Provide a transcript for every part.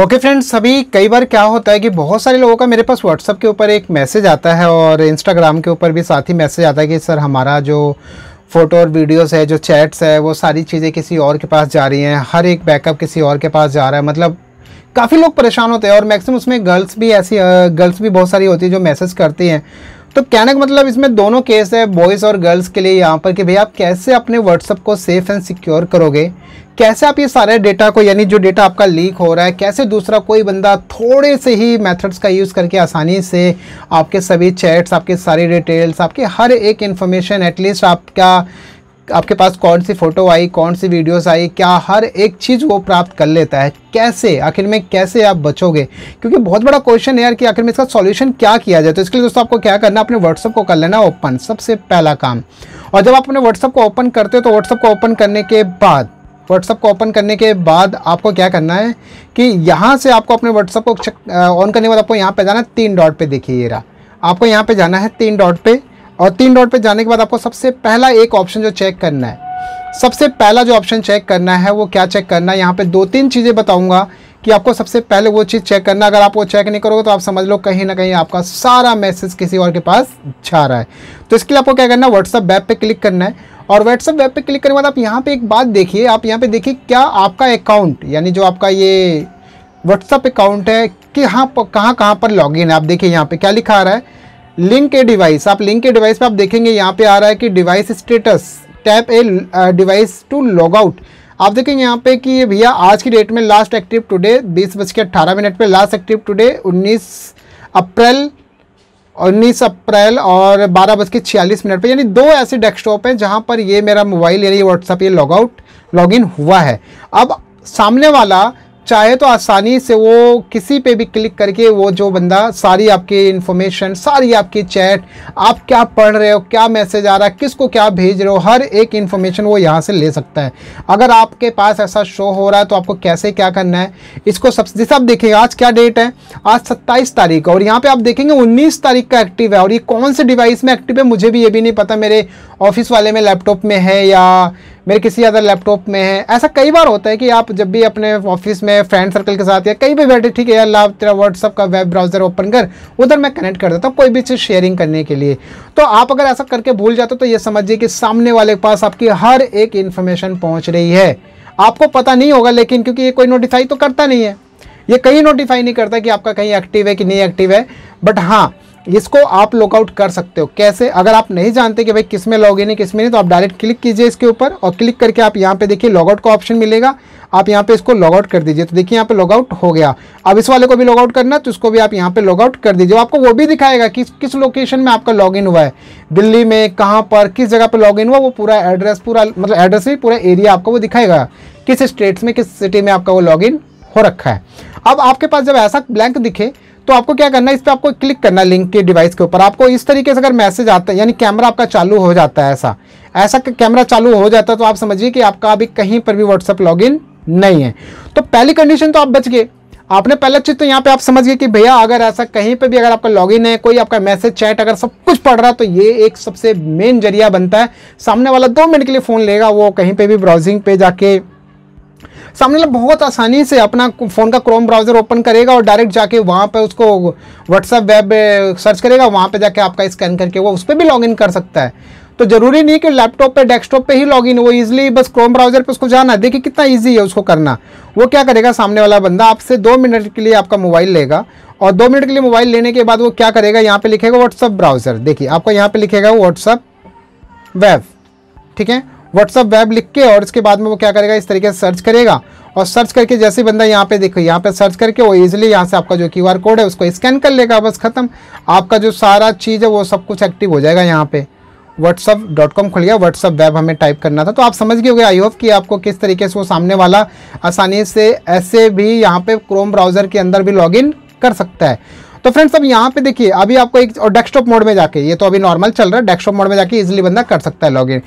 okay okay friends अभी कई बार क्या होता है कि बहुत सारे लोगों का मेरे पास व्हाट्सअप के ऊपर एक मैसेज आता है और इंस्टाग्राम के ऊपर भी साथ ही मैसेज आता है कि सर हमारा जो फ़ोटो और वीडियोस है जो चैट्स है वो सारी चीज़ें किसी और के पास जा रही हैं हर एक बैकअप किसी और के पास जा रहा है मतलब काफ़ी लोग परेशान होते हैं और मैक्सिमम उसमें गर्ल्स भी ऐसी गर्ल्स भी बहुत सारी होती है जो मैसेज करती हैं तो कहने का मतलब इसमें दोनों केस है बॉयज़ और गर्ल्स के लिए यहाँ पर कि भाई आप कैसे अपने व्हाट्सअप को सेफ़ एंड सिक्योर करोगे कैसे आप ये सारे डेटा को यानी जो डेटा आपका लीक हो रहा है कैसे दूसरा कोई बंदा थोड़े से ही मेथड्स का यूज़ करके आसानी से आपके सभी चैट्स आपके सारी डिटेल्स आपके हर एक इन्फॉर्मेशन एटलीस्ट आपका आपके पास कौन सी फ़ोटो आई कौन सी वीडियोस आई क्या हर एक चीज़ वो प्राप्त कर लेता है कैसे आखिर में कैसे आप बचोगे क्योंकि बहुत बड़ा क्वेश्चन है यार कि आखिर में इसका सॉल्यूशन क्या किया जाए तो इसके लिए दोस्तों आपको क्या करना अपने व्हाट्सअप को कर लेना ओपन सबसे पहला काम और जब आप अपने व्हाट्सअप को ओपन करते हो तो व्हाट्सअप को ओपन करने के बाद व्हाट्सअप को ओपन करने के बाद आपको क्या करना है कि यहाँ से आपको अपने व्हाट्सअप को ऑन करने के बाद आपको यहाँ पे जाना है तीन डॉट पे देखिए रहा आपको यहाँ पे जाना है तीन डॉट पे और तीन डॉट पे जाने के बाद आपको सबसे पहला एक ऑप्शन जो चेक करना है सबसे पहला जो ऑप्शन चेक करना है वो क्या चेक करना है यहाँ पे दो तीन चीज़ें बताऊँगा कि आपको सबसे पहले वो चीज़ चेक करना अगर आप वो चेक नहीं करोगे तो आप समझ लो कहीं ना कहीं आपका सारा मैसेज किसी और के पास जा रहा है तो इसके लिए आपको क्या करना है व्हाट्सअप वेब पर क्लिक करना है और व्हाट्सअप वेब पे क्लिक करने के बाद आप यहाँ पे एक बात देखिए आप यहाँ पे देखिए क्या आपका अकाउंट यानी जो आपका ये व्हाट्सअप अकाउंट है कि हाँ कहाँ कहाँ पर लॉग है आप देखिए यहाँ पे क्या लिखा आ रहा है लिंक ए डिवाइस आप लिंक ए डिवाइस पे आप देखेंगे यहाँ पे आ रहा है कि device status tap a device to log out आप देखेंगे यहाँ पे कि भैया आज की डेट में लास्ट एक्टिव टुडे बीस बज के अट्ठारह मिनट पर लास्ट एक्टिव टुडे उन्नीस अप्रैल उन्नीस अप्रैल और बारह बज के छियालीस मिनट पर यानी दो ऐसे डेस्कटॉप हैं जहाँ पर ये मेरा मोबाइल यानी व्हाट्सअप ये लॉग आउट लॉगिन हुआ है अब सामने वाला चाहे तो आसानी से वो किसी पे भी क्लिक करके वो जो बंदा सारी आपकी इन्फॉर्मेशन सारी आपकी चैट आप क्या पढ़ रहे हो क्या मैसेज आ रहा है किसको क्या भेज रहे हो हर एक इन्फॉर्मेशन वो यहाँ से ले सकता है अगर आपके पास ऐसा शो हो रहा है तो आपको कैसे क्या करना है इसको सब जैसे आप देखेंगे आज क्या डेट है आज सत्ताईस तारीख और यहाँ पर आप देखेंगे उन्नीस तारीख का एक्टिव है और ये कौन से डिवाइस में एक्टिव है मुझे भी ये भी नहीं पता मेरे ऑफिस वाले में लैपटॉप में है या मेरे किसी अदर लैपटॉप में है ऐसा कई बार होता है कि आप जब भी अपने ऑफिस में फ्रेंड सर्कल के साथ या कहीं भी बैठे ठीक है अल्लाह लाभ तेरा व्हाट्सअप का वेब ब्राउज़र ओपन कर उधर मैं कनेक्ट कर देता हूँ कोई भी चीज़ शेयरिंग करने के लिए तो आप अगर ऐसा करके भूल जाते हो तो ये समझिए कि सामने वाले के पास आपकी हर एक इन्फॉर्मेशन पहुँच रही है आपको पता नहीं होगा लेकिन क्योंकि ये कोई नोटिफाई तो करता नहीं है ये कहीं नोटिफाई नहीं करता कि आपका कहीं एक्टिव है कि नहीं एक्टिव है बट हाँ इसको आप लॉकआउट कर सकते हो कैसे अगर आप नहीं जानते कि भाई किस में लॉग इन है किस में नहीं तो आप डायरेक्ट क्लिक कीजिए इसके ऊपर और क्लिक करके आप यहाँ पे देखिए लॉगआउट का ऑप्शन मिलेगा आप यहाँ पे इसको लॉगआउट कर दीजिए तो देखिए यहाँ पे लॉगआउट हो गया अब इस वाले को भी लॉगआउट करना तो इसको भी आप यहाँ पे लॉगआउट कर दीजिए आपको वो भी दिखाएगा कि किस लोकेशन में आपका लॉग हुआ है दिल्ली में कहाँ पर किस जगह पर लॉग हुआ वो पूरा एड्रेस पूरा मतलब एड्रेस भी पूरा एरिया आपको वो दिखाएगा किस स्टेट्स में किस सिटी में आपका वो लॉग हो रखा है अब आपके पास जब ऐसा ब्लैंक दिखे तो आपको क्या करना है इस पर आपको क्लिक करना है लिंक के डिवाइस के ऊपर आपको इस तरीके से अगर मैसेज आता है यानी कैमरा आपका चालू हो जाता है ऐसा ऐसा कैमरा चालू हो जाता है तो आप समझिए कि आपका अभी कहीं पर भी व्हाट्सअप लॉग नहीं है तो पहली कंडीशन तो आप बच गए आपने पहला चीज़ तो यहाँ पे आप समझिए कि भैया अगर ऐसा कहीं पे भी अगर आपका लॉगिन है कोई आपका मैसेज चैट अगर सब कुछ पढ़ रहा है तो ये एक सबसे मेन जरिया बनता है सामने वाला दो मिनट के लिए फ़ोन लेगा वो कहीं पे भी ब्राउजिंग पे जाके सामने वाला बहुत आसानी से अपना फ़ोन का क्रोम ब्राउज़र ओपन करेगा और डायरेक्ट जाके वहाँ पर उसको व्हाट्सअप वेब सर्च करेगा वहाँ पर जाके आपका स्कैन करके वो उस पर भी लॉगिन कर सकता है तो जरूरी नहीं कि लैपटॉप पे डेस्कटॉप पे ही लॉगिन वो इजीली बस क्रोम ब्राउजर पे उसको जाना देखिए कितना इजी है उसको करना वो क्या करेगा सामने वाला बंदा आपसे दो मिनट के लिए आपका मोबाइल लेगा और दो मिनट के लिए मोबाइल लेने के बाद वो क्या करेगा यहाँ पे लिखेगा व्हाट्सअप ब्राउज़र देखिए आपका यहाँ पे लिखेगा व्हाट्सअप वेब ठीक है व्हाट्सअप वेब लिख के और उसके बाद में वो क्या करेगा इस तरीके से सर्च करेगा और सर्च करके जैसे बंदा यहाँ पे देखो यहाँ पे सर्च करके वो इजीली यहाँ से आपका जो क्यू आर कोड है उसको स्कैन कर लेगा बस ख़त्म आपका जो सारा चीज़ है वो सब कुछ एक्टिव हो जाएगा यहाँ पे व्हाट्सअप डॉट कॉम खुल गया व्हाट्सअप वेब हमें टाइप करना था तो आप समझ गए होंगे आई होप कि आपको किस तरीके से वो सामने वाला आसानी से ऐसे भी यहाँ पे क्रोम ब्राउज़र के अंदर भी इन कर सकता है तो फ्रेंड्स अब यहाँ पे देखिए अभी आपको एक और डेस्कटॉप मोड में जाके ये तो अभी नॉर्मल चल रहा है डेस्कटॉप मोड में जाके इजीली बंदा कर सकता है लॉगिन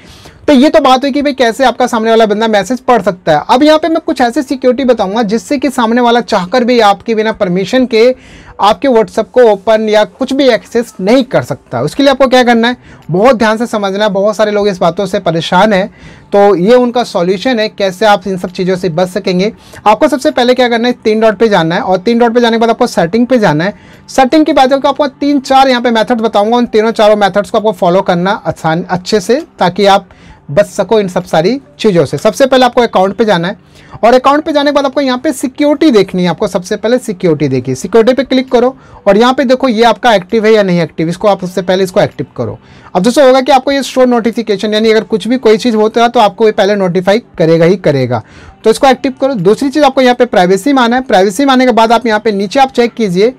तो ये तो बात हुई कि भाई कैसे आपका सामने वाला बंदा मैसेज पढ़ सकता है अब यहाँ पे मैं कुछ ऐसे सिक्योरिटी बताऊंगा जिससे कि सामने वाला चाहकर भी आपके बिना परमिशन के आपके व्हाट्सअप को ओपन या कुछ भी एक्सेस नहीं कर सकता उसके लिए आपको क्या करना है बहुत ध्यान से समझना है बहुत सारे लोग इस बातों से परेशान हैं तो ये उनका सॉल्यूशन है कैसे आप इन सब चीज़ों से बच सकेंगे आपको सबसे पहले क्या करना है तीन डॉट पे जाना है और तीन डॉट पे जाने के बाद आपको सेटिंग पे जाना है सेटिंग के बाद आपको तीन चार यहाँ पे मैथड बताऊंगा उन तीनों चारों मैथड्स को आपको फॉलो करना आसान अच्छे से ताकि आप बच सको इन सब सारी चीज़ों से सबसे पहले आपको अकाउंट पे जाना है और अकाउंट पे जाने के बाद आपको यहाँ पे सिक्योरिटी देखनी है आपको सबसे पहले सिक्योरिटी देखिए सिक्योरिटी पे क्लिक करो और यहाँ पे देखो ये आपका एक्टिव है या नहीं एक्टिव इसको आप सबसे पहले इसको एक्टिव करो अब दोस्तों होगा कि आपको ये शो नोटिफिकेशन यानी अगर कुछ भी कोई चीज़ होता है तो आपको ये पहले नोटिफाई करेगा ही करेगा तो इसको एक्टिव करो दूसरी चीज़ आपको यहाँ पे प्राइवेसी माना है प्राइवेसी माने के बाद आप यहाँ पे नीचे आप चेक कीजिए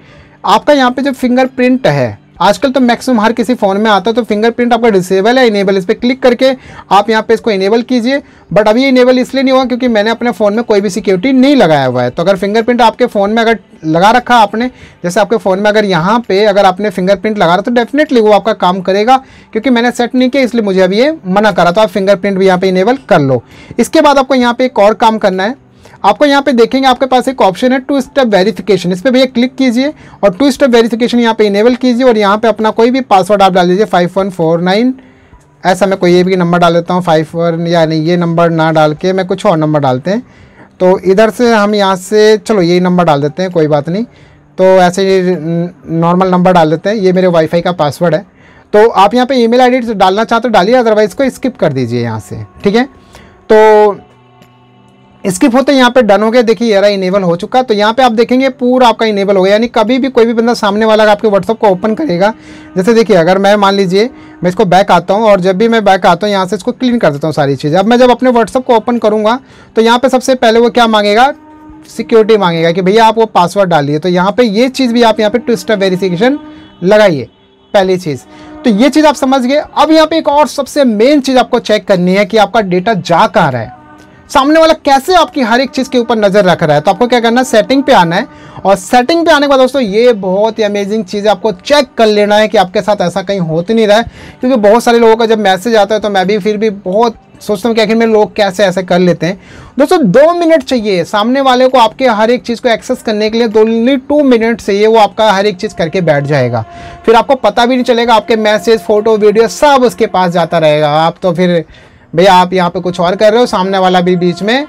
आपका यहाँ पे जो फिंगरप्रिंट है आजकल तो मैक्सिमम हर किसी फ़ोन में आता है तो फिंगरप्रिंट आपका डिसेबल है इनेबल इस पर क्लिक करके आप यहाँ पे इसको इनेबल कीजिए बट अभी इनेबल इसलिए नहीं हुआ क्योंकि मैंने अपने फ़ोन में कोई भी सिक्योरिटी नहीं लगाया हुआ है तो अगर फिंगरप्रिंट आपके फ़ोन में अगर लगा रखा आपने जैसे आपके फ़ोन में अगर यहाँ पे अगर आपने फिंगरप्रिंट लगा रहा तो डेफिनेटली वो आपका काम करेगा क्योंकि मैंने सेट नहीं किया इसलिए मुझे अभी ये मना करा तो आप फिंगरप्रिंट भी यहाँ पे इनेबल कर लो इसके बाद आपको यहाँ पे एक और काम करना है आपको यहाँ पे देखेंगे आपके पास एक ऑप्शन है टू स्टेप वेरिफिकेशन इस पर भैया क्लिक कीजिए और टू स्टेप वेरिफिकेशन यहाँ पे इनेबल कीजिए और यहाँ पे अपना कोई भी पासवर्ड आप डाल दीजिए फाइव वन फोर नाइन ऐसा मैं कोई भी नंबर डाल देता हूँ फाइव वन या नहीं ये नंबर ना डाल के मैं कुछ और नंबर डालते हैं तो इधर से हम यहाँ से चलो यही नंबर डाल देते हैं कोई बात नहीं तो ऐसे नॉर्मल नंबर डाल देते हैं ये मेरे वाईफाई का पासवर्ड है तो आप यहाँ पे ईमेल आईडी डालना चाहते हो तो डालिए अदरवाइज़ को स्किप कर दीजिए यहाँ से ठीक है तो स्किप होते यहाँ पे डन हो गया देखिए यार इनेबल हो चुका है तो यहाँ पे आप देखेंगे पूरा आपका इनेबल हो गया यानी कभी भी कोई भी बंदा सामने वाला आपके व्हाट्सअप को ओपन करेगा जैसे देखिए अगर मैं मान लीजिए मैं इसको बैक आता हूँ और जब भी मैं बैक आता हूँ यहाँ से इसको क्लीन कर देता हूँ सारी चीज़ें अब मैं जब अपने व्हाट्सअप को ओपन करूँगा तो यहाँ पर सबसे पहले वो क्या मांगेगा सिक्योरिटी मांगेगा कि भैया आप वो पासवर्ड डालिए तो यहाँ पर ये चीज़ भी आप यहाँ पर ट्विस्टर वेरिफिकेशन लगाइए पहली चीज़ तो ये चीज़ आप समझ गए अब यहाँ पे एक और सबसे मेन चीज़ आपको चेक करनी है कि आपका डेटा जा कहाँ रहा है सामने वाला कैसे आपकी हर एक चीज़ के ऊपर नज़र रख रहा है तो आपको क्या करना है सेटिंग पे आना है और सेटिंग पे आने के बाद दोस्तों ये बहुत ही अमेजिंग चीज़ है आपको चेक कर लेना है कि आपके साथ ऐसा कहीं हो तो नहीं रहा है क्योंकि बहुत सारे लोगों का जब मैसेज आता है तो मैं भी फिर भी बहुत सोचता हूँ कि आखिर में लोग कैसे ऐसे कर लेते हैं दोस्तों दो मिनट चाहिए सामने वाले को आपके हर एक चीज़ को एक्सेस करने के लिए ओनली टू मिनट चाहिए वो आपका हर एक चीज़ करके बैठ जाएगा फिर आपको पता भी नहीं चलेगा आपके मैसेज फोटो वीडियो सब उसके पास जाता रहेगा आप तो फिर भैया आप यहाँ पे कुछ और कर रहे हो सामने वाला भी बीच में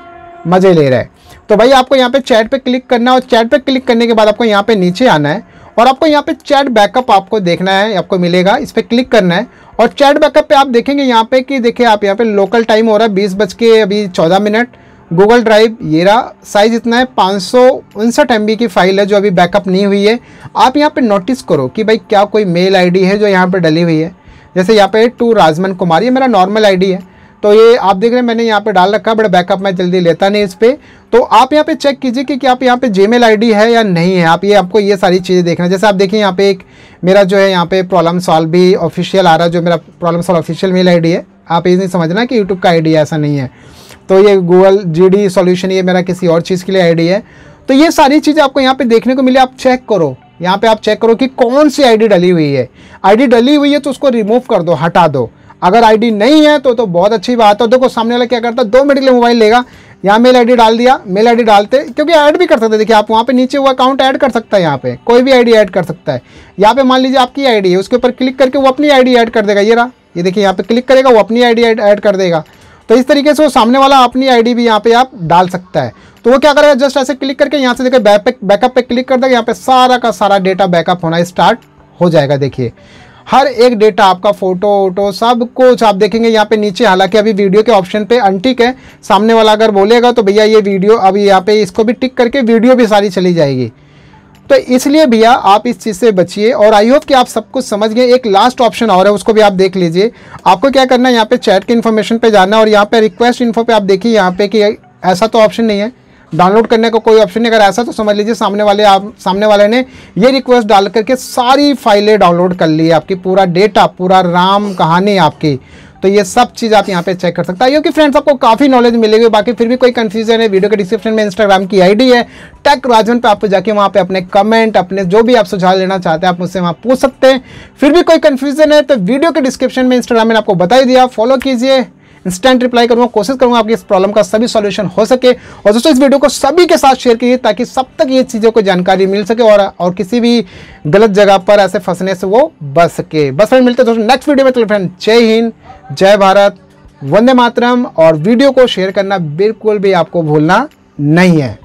मज़े ले रहा है तो भाई आपको यहाँ पे चैट पे क्लिक करना है और चैट पे क्लिक करने के बाद आपको यहाँ पे नीचे आना है और आपको यहाँ पे चैट बैकअप आपको देखना है आपको मिलेगा इस पर क्लिक करना है और चैट बैकअप पे आप देखेंगे यहाँ पे कि देखिए आप यहाँ पे लोकल टाइम हो रहा है बीस बज के अभी चौदह मिनट गूगल ड्राइव ये रहा साइज़ इतना है पाँच सौ उनसठ एम की फ़ाइल है जो अभी बैकअप नहीं हुई है आप यहाँ पर नोटिस करो कि भाई क्या कोई मेल आई है जो यहाँ पर डली हुई है जैसे यहाँ पे टू राजमन कुमार ये मेरा नॉर्मल आईडी है तो ये आप देख रहे हैं मैंने यहाँ पे डाल रखा है बट बैकअप मैं जल्दी लेता नहीं इस पर तो आप यहाँ पे चेक कीजिए कि क्या आप यहाँ पे जीमेल आईडी है या नहीं है आप ये आपको ये सारी चीज़ें देखना जैसे आप देखिए यहाँ पे एक मेरा जो है यहाँ पे प्रॉब्लम सॉल्व भी ऑफिशियल आ रहा है जो मेरा प्रॉब्लम सॉल्व ऑफिशियल मेल आई है आप ये नहीं समझना कि यूट्यूब का आई ऐसा नहीं है तो ये गूगल जी डी ये मेरा किसी और चीज़ के लिए आई है तो ये सारी चीज़ें आपको यहाँ पे देखने को मिली आप चेक करो यहाँ पे आप चेक करो कि कौन सी आईडी डली हुई है आईडी डली हुई है तो उसको रिमूव कर दो हटा दो अगर आईडी नहीं है तो तो बहुत अच्छी बात है देखो सामने वाला क्या करता है दो मिनट के लिए मोबाइल लेगा यहाँ मेल आईडी डाल दिया मेल आईडी डालते क्योंकि ऐड भी कर सकते देखिए आप वहाँ पे नीचे वो अकाउंट ऐड कर सकता है यहाँ पे कोई भी आईडी ऐड कर सकता है यहाँ पे मान लीजिए आपकी आईडी है उसके ऊपर क्लिक करके वो अपनी आईडी ऐड कर देगा ये रहा ये देखिए यहाँ पे क्लिक करेगा वो अपनी आईडी ऐड कर देगा तो इस तरीके से वो सामने वाला अपनी आईडी भी यहाँ पे आप डाल सकता है तो वो क्या करेगा जस्ट ऐसे क्लिक करके यहाँ से देखिए बैकअप पे क्लिक कर देगा यहाँ पे सारा का सारा डेटा बैकअप होना स्टार्ट हो जाएगा देखिए हर एक डेटा आपका फोटो वोटो सब कुछ आप देखेंगे यहाँ पे नीचे हालांकि अभी वीडियो के ऑप्शन पे अनटिक है सामने वाला अगर बोलेगा तो भैया ये वीडियो अभी यहाँ पे इसको भी टिक करके वीडियो भी सारी चली जाएगी तो इसलिए भैया आप इस चीज़ से बचिए और आई होप कि आप सब कुछ समझ गए एक लास्ट ऑप्शन और है उसको भी आप देख लीजिए आपको क्या करना है यहाँ पे चैट के इन्फॉर्मेशन पे जाना और यहाँ पे रिक्वेस्ट इन्फो पे आप देखिए यहाँ पे कि ऐसा तो ऑप्शन नहीं है डाउनलोड करने का को कोई ऑप्शन नहीं अगर ऐसा तो समझ लीजिए सामने वाले आप सामने वाले ने ये रिक्वेस्ट डाल करके सारी फाइलें डाउनलोड कर ली है आपकी पूरा डेटा पूरा राम कहानी आपकी तो ये सब चीज़ आप यहाँ पे चेक कर सकते हैं क्योंकि फ्रेंड्स आपको काफ़ी नॉलेज मिलेगी बाकी फिर भी कोई कन्फ्यूजन है वीडियो के डिस्क्रिप्शन में इंस्टाग्राम की आईडी है टेक राजन पे आप जाके वहाँ पे अपने कमेंट अपने जो भी आप सुझाव लेना चाहते हैं आप मुझसे वहाँ पूछ सकते हैं फिर भी कोई कन्फ्यूजन है तो वीडियो के डिस्क्रिप्शन में इंस्टाग्राम में आपको बताई दिया फॉलो कीजिए इंस्टेंट रिप्लाई करूंगा कोशिश करूंगा आपकी इस प्रॉब्लम का सभी सॉल्यूशन हो सके और दोस्तों इस वीडियो को सभी के साथ शेयर कीजिए ताकि सब तक ये चीज़ों को जानकारी मिल सके और और किसी भी गलत जगह पर ऐसे फंसने से वो बच सके बस फ्रेंड मिलते दोस्तों नेक्स्ट वीडियो में तो फ्रेंड जय हिंद जय भारत वंदे मातरम और वीडियो को शेयर करना बिल्कुल भी आपको भूलना नहीं है